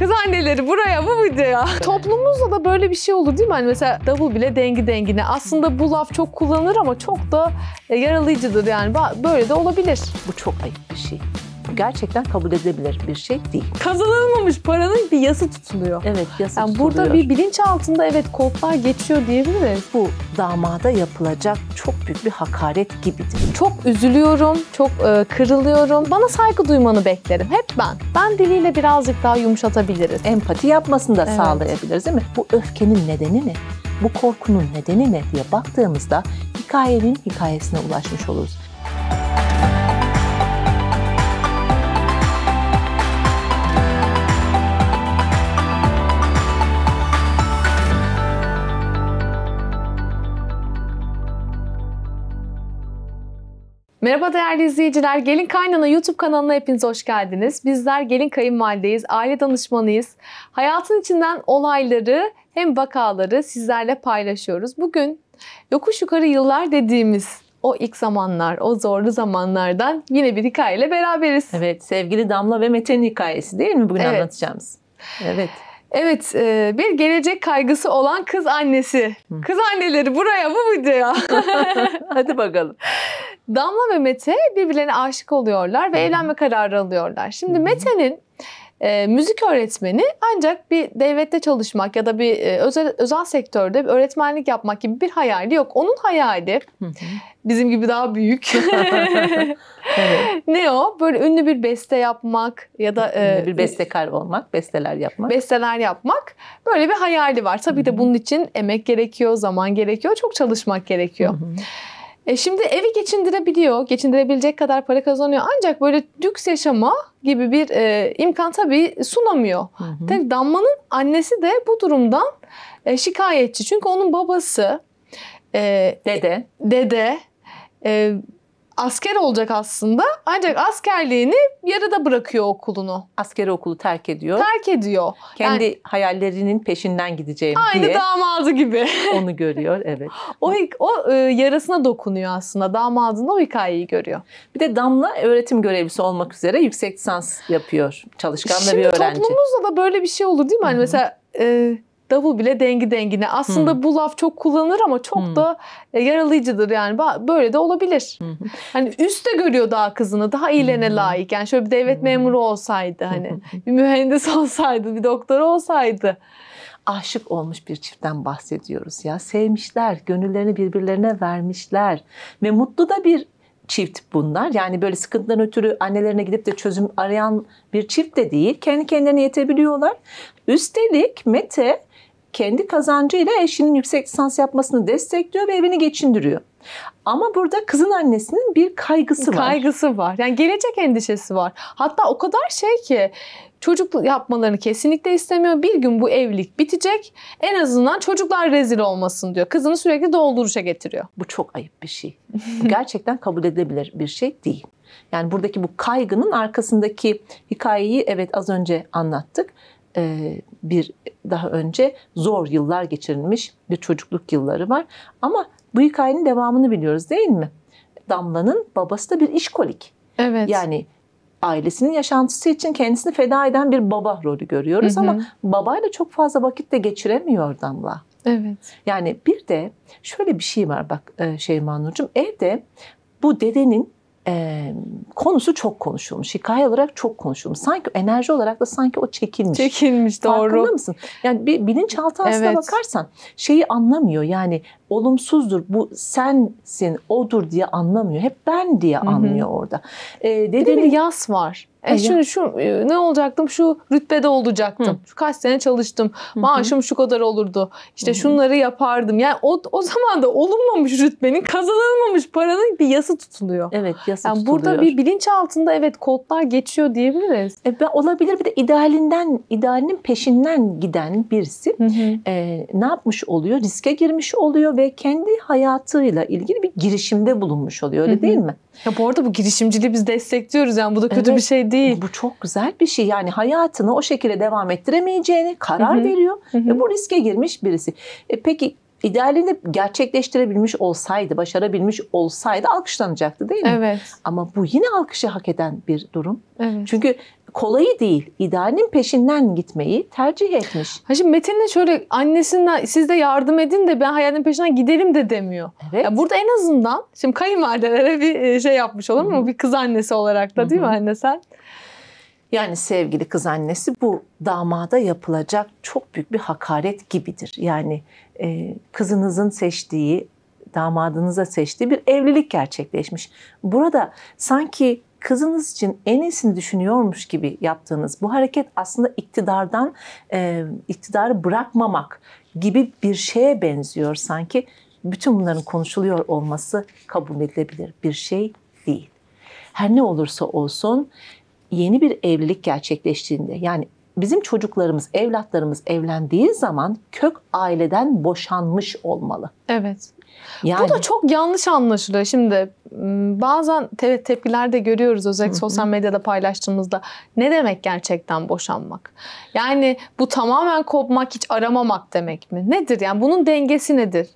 Kız anneleri buraya bu videoya. Toplumumuzda da böyle bir şey olur değil mi? Hani mesela davul bile dengi dengine. Aslında bu laf çok kullanılır ama çok da e, yaralayıcıdır yani. Böyle de olabilir. Bu çok ayıp bir şey gerçekten kabul edilebilir bir şey değil. Kazanılmamış paranın bir yası tutuluyor. Evet yası yani tutuluyor. Burada bir bilinç altında evet kodlar geçiyor diyebilir miyiz? Bu damada yapılacak çok büyük bir hakaret gibidir. Çok üzülüyorum, çok e, kırılıyorum. Bana saygı duymanı beklerim. Hep ben. Ben diliyle birazcık daha yumuşatabiliriz. Empati yapmasını da evet. sağlayabiliriz değil mi? Bu öfkenin nedeni ne? Bu korkunun nedeni ne diye baktığımızda hikayenin hikayesine ulaşmış oluruz. Merhaba değerli izleyiciler. Gelin Kaynana YouTube kanalına hepiniz hoş geldiniz. Bizler gelin kayınvalideyiz, aile danışmanıyız. Hayatın içinden olayları hem vakaları sizlerle paylaşıyoruz. Bugün yokuş yukarı yıllar dediğimiz o ilk zamanlar, o zorlu zamanlardan yine bir hikayeyle beraberiz. Evet, sevgili Damla ve Mete'nin hikayesi değil mi bugün evet. anlatacağımız? Evet. Evet, e, bir gelecek kaygısı olan kız annesi. Kız anneleri buraya bu videoya. Hadi bakalım. Damla ve Mete birbirlerine aşık oluyorlar ve evlenme kararı alıyorlar. Şimdi Mete'nin e, müzik öğretmeni ancak bir devlette çalışmak ya da bir e, özel özel sektörde bir öğretmenlik yapmak gibi bir hayali yok. Onun hayali bizim gibi daha büyük. evet. Ne o? Böyle ünlü bir beste yapmak ya da e, bir bestekar olmak, besteler yapmak. Besteler yapmak. Böyle bir hayali var. Tabii Hı-hı. de bunun için emek gerekiyor, zaman gerekiyor, çok çalışmak gerekiyor. Hı-hı. E şimdi evi geçindirebiliyor, geçindirebilecek kadar para kazanıyor. Ancak böyle lüks yaşama gibi bir e, imkan tabii sunamıyor. Hı hı. Tabii Damla'nın annesi de bu durumdan e, şikayetçi. Çünkü onun babası, e, dede, dede e, asker olacak aslında. Ancak askerliğini yarıda bırakıyor okulunu. Askeri okulu terk ediyor. Terk ediyor. Kendi yani, hayallerinin peşinden gideceğim aynı diye. Aynı damadı gibi. onu görüyor evet. o o e, yarasına dokunuyor aslında. Damadında o hikayeyi görüyor. Bir de Damla öğretim görevlisi olmak üzere yüksek lisans yapıyor. Çalışkan da bir öğrenci. Şimdi toplumumuzda da böyle bir şey olur değil mi? Hani mesela e, davul bile dengi dengine. Aslında hmm. bu laf çok kullanılır ama çok hmm. da e, yaralayıcıdır yani. Böyle de olabilir. Hmm. Hani üstte görüyor daha kızını. Daha iyilene hmm. layık. Yani şöyle bir devlet hmm. memuru olsaydı hani. bir mühendis olsaydı, bir doktor olsaydı. Aşık olmuş bir çiftten bahsediyoruz ya. Sevmişler, gönüllerini birbirlerine vermişler. Ve mutlu da bir çift bunlar. Yani böyle sıkıntıdan ötürü annelerine gidip de çözüm arayan bir çift de değil. Kendi kendilerine yetebiliyorlar. Üstelik Mete kendi kazancıyla eşinin yüksek lisans yapmasını destekliyor ve evini geçindiriyor. Ama burada kızın annesinin bir kaygısı var. Kaygısı var. Yani gelecek endişesi var. Hatta o kadar şey ki çocuk yapmalarını kesinlikle istemiyor. Bir gün bu evlilik bitecek. En azından çocuklar rezil olmasın diyor. Kızını sürekli dolduruşa getiriyor. Bu çok ayıp bir şey. gerçekten kabul edilebilir bir şey değil. Yani buradaki bu kaygının arkasındaki hikayeyi evet az önce anlattık. E, bir daha önce zor yıllar geçirilmiş bir çocukluk yılları var. Ama bu hikayenin devamını biliyoruz değil mi? Damla'nın babası da bir işkolik. Evet. Yani ailesinin yaşantısı için kendisini feda eden bir baba rolü görüyoruz hı hı. ama babayla çok fazla vakit de geçiremiyor Damla. Evet. Yani bir de şöyle bir şey var bak e, Şeyma Nurcuğum evde bu dedenin e, konusu çok konuşulmuş. Hikaye olarak çok konuşulmuş. Sanki enerji olarak da sanki o çekilmiş. Çekilmiş doğru. Farkında mısın? Yani bir bilinçaltı aslına evet. bakarsan şeyi anlamıyor. Yani olumsuzdur bu sensin odur diye anlamıyor. Hep ben diye anlıyor Hı-hı. orada. E, ee, bir bir yas var. E şimdi şu e, ne olacaktım? Şu rütbede olacaktım. Hı. Şu kaç sene çalıştım. Maaşım şu kadar olurdu. İşte şunları yapardım. Yani o, o zaman da olunmamış rütbenin, kazanılmamış paranın bir yası tutuluyor. Evet, yası yani tutuluyor. Burada bir bilinç altında evet kodlar geçiyor diyebiliriz. E, ben, olabilir bir de idealinden, idealinin peşinden giden birisi Hı-hı. e, ne yapmış oluyor? Riske girmiş oluyor ve kendi hayatıyla ilgili bir girişimde bulunmuş oluyor öyle Hı-hı. değil mi? Ya bu arada bu girişimciliği biz destekliyoruz yani bu da kötü evet, bir şey değil. Bu çok güzel bir şey yani hayatını o şekilde devam ettiremeyeceğini karar Hı-hı. veriyor Hı-hı. ve bu riske girmiş birisi. E peki idealini gerçekleştirebilmiş olsaydı, başarabilmiş olsaydı alkışlanacaktı değil mi? Evet. Ama bu yine alkışı hak eden bir durum. Evet. Çünkü kolayı değil, idealin peşinden gitmeyi tercih etmiş. Ha şimdi Metin'le şöyle annesinden siz de yardım edin de ben hayalin peşinden gidelim de demiyor. Evet. Ya burada en azından şimdi kayınvalidelere bir e, şey yapmış olur mu? Bir kız annesi olarak da değil Hı-hı. mi anne sen? Yani sevgili kız annesi bu damada yapılacak çok büyük bir hakaret gibidir. Yani e, kızınızın seçtiği, damadınıza seçtiği bir evlilik gerçekleşmiş. Burada sanki kızınız için en iyisini düşünüyormuş gibi yaptığınız bu hareket aslında iktidardan e, iktidarı bırakmamak gibi bir şeye benziyor sanki. Bütün bunların konuşuluyor olması kabul edilebilir bir şey değil. Her ne olursa olsun yeni bir evlilik gerçekleştiğinde yani bizim çocuklarımız, evlatlarımız evlendiği zaman kök aileden boşanmış olmalı. Evet. Yani... Bu da çok yanlış anlaşılıyor. Şimdi bazen evet tepkiler de görüyoruz özellikle sosyal medyada paylaştığımızda. Ne demek gerçekten boşanmak? Yani bu tamamen kopmak, hiç aramamak demek mi? Nedir? Yani bunun dengesi nedir?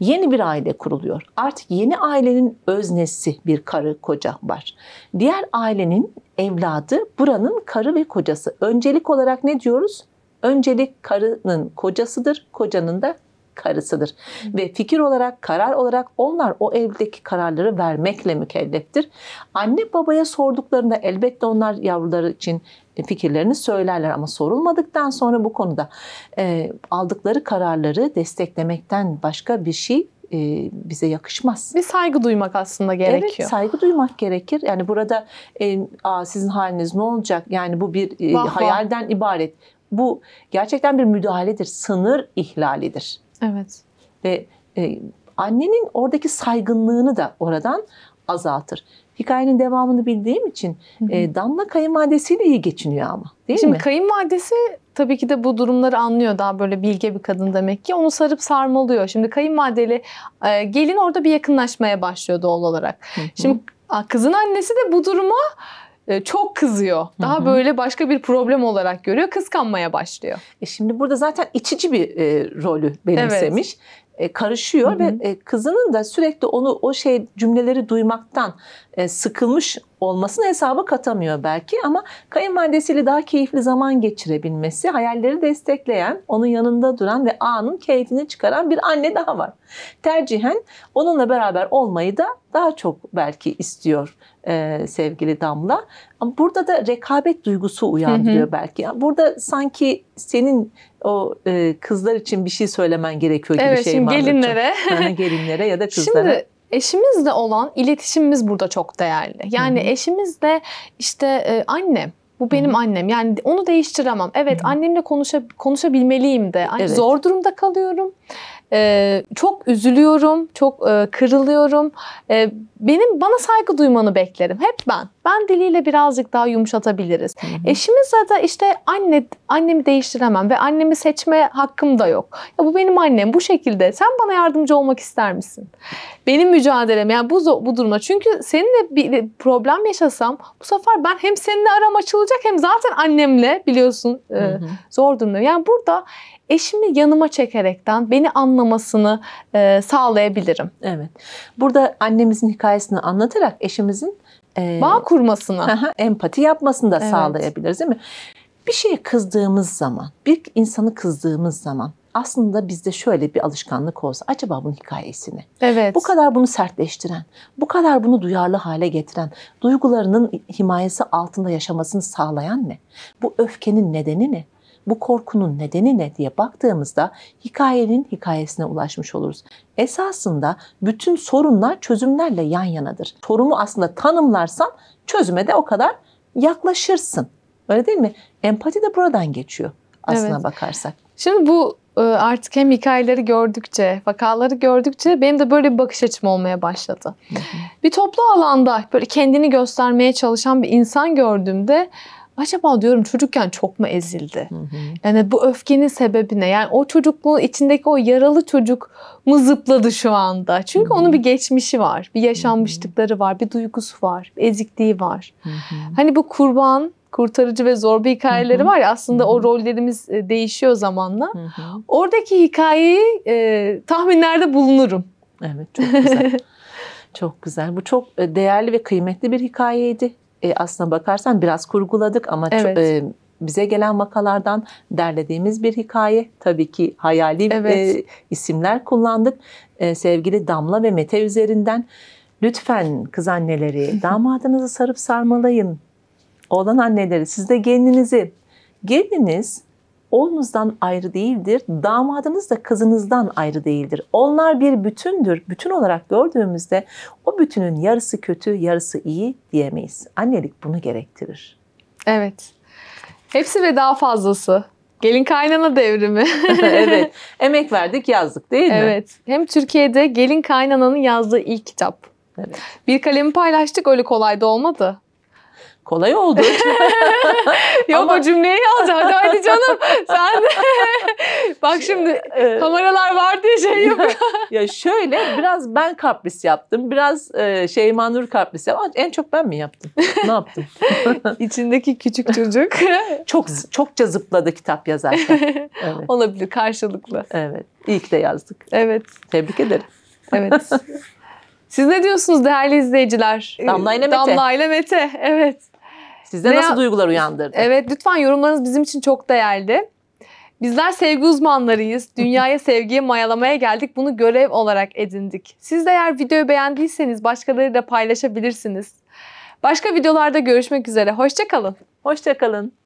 Yeni bir aile kuruluyor. Artık yeni ailenin öznesi bir karı koca var. Diğer ailenin evladı buranın karı ve kocası. Öncelik olarak ne diyoruz? Öncelik karının kocasıdır, kocanın da karısıdır. Ve fikir olarak, karar olarak onlar o evdeki kararları vermekle mükelleftir. Anne babaya sorduklarında elbette onlar yavruları için fikirlerini söylerler ama sorulmadıktan sonra bu konuda e, aldıkları kararları desteklemekten başka bir şey e, bize yakışmaz. Bir saygı duymak aslında gerekiyor. Evet saygı duymak gerekir. Yani burada e, Aa, sizin haliniz ne olacak? Yani bu bir e, bah, hayalden bah. ibaret. Bu gerçekten bir müdahaledir. Sınır ihlalidir. Evet. Ve e, annenin oradaki saygınlığını da oradan azaltır. Hikayenin devamını bildiğim için hı hı. E, Damla kayınvalidesiyle iyi geçiniyor ama değil Şimdi mi? Şimdi kayınvalidesi tabii ki de bu durumları anlıyor daha böyle bilge bir kadın demek ki. Onu sarıp sarmalıyor. Şimdi kayınvalideyle e, gelin orada bir yakınlaşmaya başlıyor doğal olarak. Hı hı. Şimdi kızın annesi de bu duruma e, çok kızıyor. Daha hı hı. böyle başka bir problem olarak görüyor. Kıskanmaya başlıyor. E şimdi burada zaten içici bir e, rolü benimsemiş. Evet. E, karışıyor hı hı. ve e, kızının da sürekli onu o şey cümleleri duymaktan e, sıkılmış olmasını hesaba katamıyor belki ama kayınvalidesiyle daha keyifli zaman geçirebilmesi, hayalleri destekleyen, onun yanında duran ve anın keyfini çıkaran bir anne daha var. Tercihen onunla beraber olmayı da daha çok belki istiyor e, sevgili Damla. Ama burada da rekabet duygusu uyandırıyor hı hı. belki. Yani burada sanki senin o e, kızlar için bir şey söylemen gerekiyor gibi evet, şey şimdi gelinlere. Yani gelinlere ya da kızlara. Şimdi eşimizle olan iletişimimiz burada çok değerli. Yani Hı-hı. eşimizle işte e, annem bu benim Hı-hı. annem. Yani onu değiştiremem. Evet Hı-hı. annemle konuşa, konuşabilmeliyim de. Evet. Zor durumda kalıyorum. Ee, çok üzülüyorum, çok e, kırılıyorum. Ee, benim bana saygı duymanı beklerim. Hep ben. Ben diliyle birazcık daha yumuşatabiliriz. Hı hı. Eşimize de işte anne annemi değiştiremem ve annemi seçme hakkım da yok. Ya bu benim annem bu şekilde. Sen bana yardımcı olmak ister misin? Benim mücadelem yani bu bu duruma. Çünkü seninle bir problem yaşasam bu sefer ben hem seninle aram açılacak hem zaten annemle biliyorsun E, zor durumda. Yani burada eşimi yanıma çekerekten beni anlamasını e, sağlayabilirim. Evet. Burada annemizin hikayesini anlatarak eşimizin e, bağ kurmasına, empati yapmasını da evet. sağlayabiliriz değil mi? Bir şeye kızdığımız zaman, bir insanı kızdığımız zaman aslında bizde şöyle bir alışkanlık olsa acaba bunun hikayesini? Evet. Bu kadar bunu sertleştiren, bu kadar bunu duyarlı hale getiren, duygularının himayesi altında yaşamasını sağlayan ne? Bu öfkenin nedeni ne? bu korkunun nedeni ne diye baktığımızda hikayenin hikayesine ulaşmış oluruz. Esasında bütün sorunlar çözümlerle yan yanadır. Sorumu aslında tanımlarsan çözüme de o kadar yaklaşırsın. Öyle değil mi? Empati de buradan geçiyor aslına evet. bakarsak. Şimdi bu e, artık hem hikayeleri gördükçe, vakaları gördükçe benim de böyle bir bakış açım olmaya başladı. bir toplu alanda böyle kendini göstermeye çalışan bir insan gördüğümde acaba diyorum çocukken çok mu ezildi? Hı hı. Yani bu öfkenin sebebi ne? Yani o çocukluğun içindeki o yaralı çocuk mu zıpladı şu anda? Çünkü hı hı. onun bir geçmişi var, bir yaşanmışlıkları var, bir duygusu var, bir ezikliği var. Hı hı. Hani bu kurban kurtarıcı ve zorba hikayeleri hı hı. var ya aslında hı hı. o rollerimiz e, değişiyor zamanla. Hı hı. Oradaki hikayeyi e, tahminlerde bulunurum. Evet çok güzel. çok güzel. Bu çok e, değerli ve kıymetli bir hikayeydi e, aslına bakarsan biraz kurguladık ama evet. e, bize gelen makalardan derlediğimiz bir hikaye. Tabii ki hayali e, evet. e, isimler kullandık. E, sevgili Damla ve Mete üzerinden lütfen kız anneleri damadınızı sarıp sarmalayın. Oğlan anneleri siz de gelinizi. Geliniz oğlunuzdan ayrı değildir, damadınız da kızınızdan ayrı değildir. Onlar bir bütündür. Bütün olarak gördüğümüzde o bütünün yarısı kötü, yarısı iyi diyemeyiz. Annelik bunu gerektirir. Evet. Hepsi ve daha fazlası. Gelin kaynana devrimi. evet. Emek verdik yazdık değil mi? Evet. Hem Türkiye'de gelin kaynananın yazdığı ilk kitap. Evet. Bir kalemi paylaştık öyle kolay da olmadı kolay oldu. Yok Ama... o cümleyi alacağım. Hadi canım sen de. bak şey, şimdi e, kameralar var diye şey yok. ya, ya şöyle biraz ben kapris yaptım. Biraz e, Şeyma Nur kapris yaptım. En çok ben mi yaptım? Ne yaptım? İçindeki küçük çocuk. çok çokça zıpladı kitap yazarken. Evet. Olabilir karşılıklı. Evet. İyi ki de yazdık. Evet. Tebrik ederim. Evet. Siz ne diyorsunuz değerli izleyiciler? Damla ile Mete. Damla ile Mete, evet. Sizde ne, nasıl duygular uyandırdı? Evet lütfen yorumlarınız bizim için çok değerli. Bizler sevgi uzmanlarıyız. Dünyaya sevgiye mayalamaya geldik. Bunu görev olarak edindik. Siz de eğer videoyu beğendiyseniz başkalarıyla paylaşabilirsiniz. Başka videolarda görüşmek üzere. Hoşçakalın. Hoşçakalın.